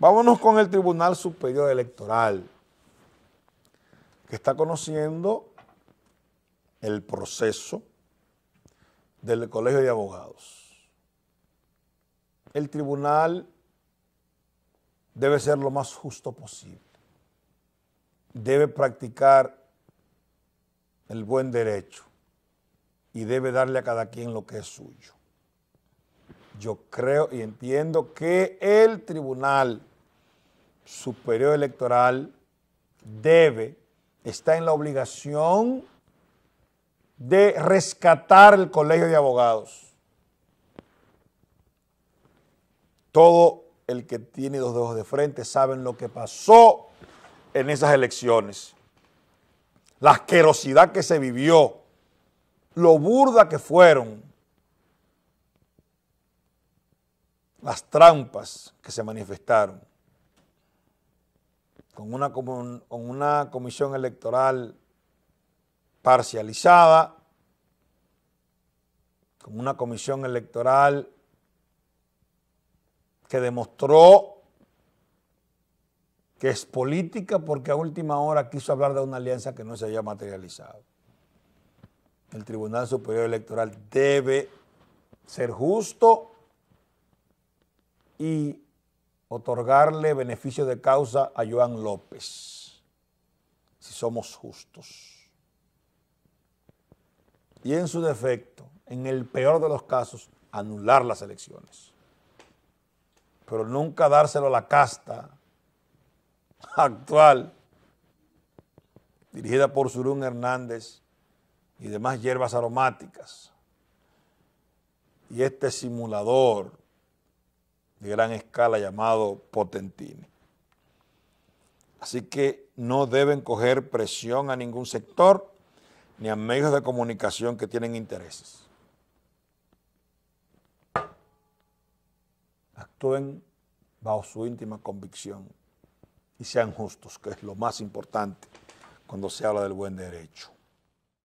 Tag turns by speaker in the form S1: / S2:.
S1: Vámonos con el Tribunal Superior Electoral, que está conociendo el proceso del Colegio de Abogados. El tribunal debe ser lo más justo posible. Debe practicar el buen derecho y debe darle a cada quien lo que es suyo. Yo creo y entiendo que el tribunal su periodo electoral debe, está en la obligación de rescatar el colegio de abogados. Todo el que tiene dos dedos de frente sabe lo que pasó en esas elecciones. La asquerosidad que se vivió, lo burda que fueron, las trampas que se manifestaron con una, con una comisión electoral parcializada, con una comisión electoral que demostró que es política porque a última hora quiso hablar de una alianza que no se haya materializado. El Tribunal Superior Electoral debe ser justo y otorgarle beneficio de causa a Joan López, si somos justos. Y en su defecto, en el peor de los casos, anular las elecciones. Pero nunca dárselo a la casta actual, dirigida por Surún Hernández y demás hierbas aromáticas. Y este simulador de gran escala llamado Potentini. Así que no deben coger presión a ningún sector ni a medios de comunicación que tienen intereses. Actúen bajo su íntima convicción y sean justos, que es lo más importante cuando se habla del buen derecho.